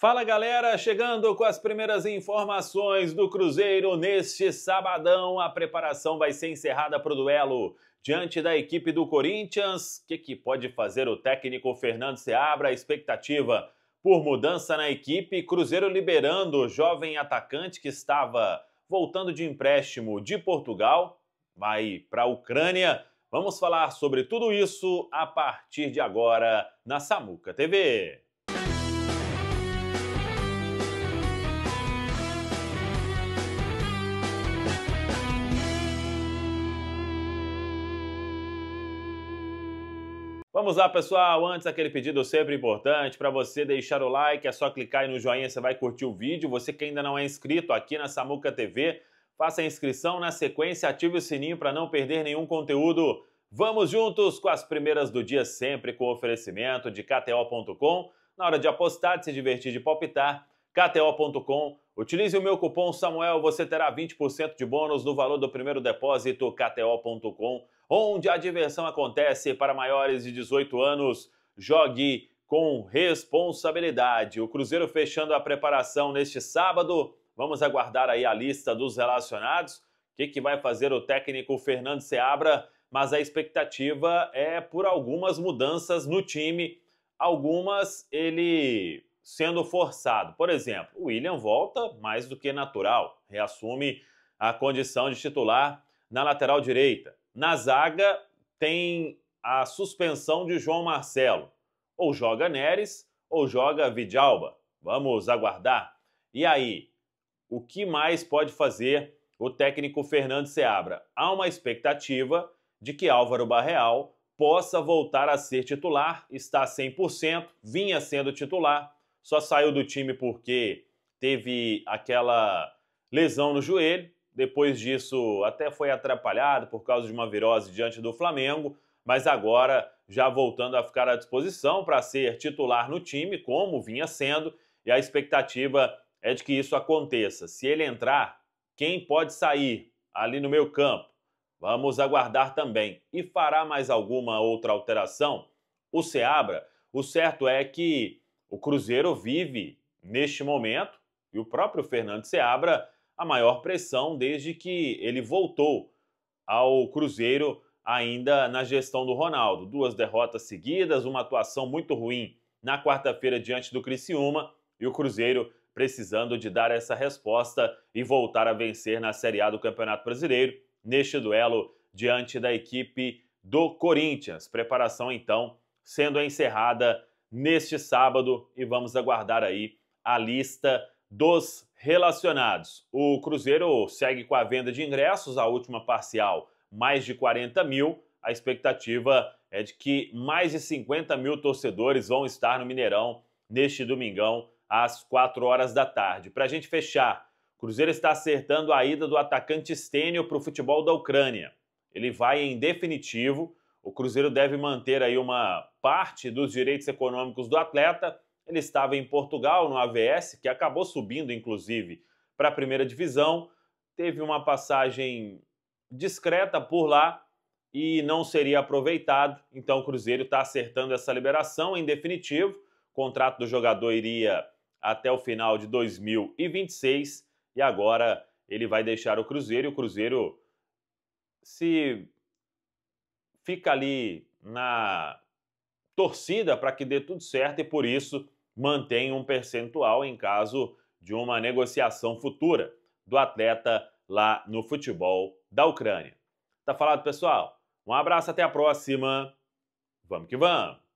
Fala galera, chegando com as primeiras informações do Cruzeiro neste sabadão. A preparação vai ser encerrada para o duelo diante da equipe do Corinthians. O que, que pode fazer o técnico Fernando Seabra? A expectativa por mudança na equipe. Cruzeiro liberando o jovem atacante que estava voltando de empréstimo de Portugal, vai para a Ucrânia. Vamos falar sobre tudo isso a partir de agora na Samuca TV. Vamos lá, pessoal. Antes, aquele pedido sempre importante para você deixar o like. É só clicar aí no joinha, você vai curtir o vídeo. Você que ainda não é inscrito aqui na Samuca TV, faça a inscrição na sequência, ative o sininho para não perder nenhum conteúdo. Vamos juntos com as primeiras do dia, sempre com oferecimento de KTO.com. Na hora de apostar, de se divertir, de palpitar. KTO.com. Utilize o meu cupom Samuel, você terá 20% de bônus no valor do primeiro depósito, KTO.com, onde a diversão acontece para maiores de 18 anos. Jogue com responsabilidade. O Cruzeiro fechando a preparação neste sábado. Vamos aguardar aí a lista dos relacionados. O que, que vai fazer o técnico Fernando Seabra? Mas a expectativa é por algumas mudanças no time. Algumas ele sendo forçado. Por exemplo, o William volta mais do que natural, reassume a condição de titular na lateral direita. Na zaga tem a suspensão de João Marcelo. Ou joga Neres ou joga Vidalba. Vamos aguardar. E aí, o que mais pode fazer o técnico Fernando Seabra? Há uma expectativa de que Álvaro Barreal possa voltar a ser titular, está 100%, vinha sendo titular, só saiu do time porque teve aquela lesão no joelho. Depois disso, até foi atrapalhado por causa de uma virose diante do Flamengo, mas agora já voltando a ficar à disposição para ser titular no time, como vinha sendo, e a expectativa é de que isso aconteça. Se ele entrar, quem pode sair ali no meu campo? Vamos aguardar também. E fará mais alguma outra alteração? O Seabra, o certo é que o Cruzeiro vive, neste momento, e o próprio Fernando Seabra, a maior pressão desde que ele voltou ao Cruzeiro ainda na gestão do Ronaldo. Duas derrotas seguidas, uma atuação muito ruim na quarta-feira diante do Criciúma e o Cruzeiro precisando de dar essa resposta e voltar a vencer na Série A do Campeonato Brasileiro neste duelo diante da equipe do Corinthians. Preparação então sendo encerrada neste sábado e vamos aguardar aí a lista dos relacionados. O Cruzeiro segue com a venda de ingressos, a última parcial mais de 40 mil. A expectativa é de que mais de 50 mil torcedores vão estar no Mineirão neste domingão às 4 horas da tarde. Para a gente fechar, o Cruzeiro está acertando a ida do atacante Stênio para o futebol da Ucrânia. Ele vai em definitivo o Cruzeiro deve manter aí uma parte dos direitos econômicos do atleta. Ele estava em Portugal, no AVS, que acabou subindo, inclusive, para a primeira divisão. Teve uma passagem discreta por lá e não seria aproveitado. Então o Cruzeiro está acertando essa liberação em definitivo. O contrato do jogador iria até o final de 2026 e agora ele vai deixar o Cruzeiro e o Cruzeiro se fica ali na torcida para que dê tudo certo e por isso mantém um percentual em caso de uma negociação futura do atleta lá no futebol da Ucrânia. Tá falado, pessoal? Um abraço, até a próxima. Vamos que vamos!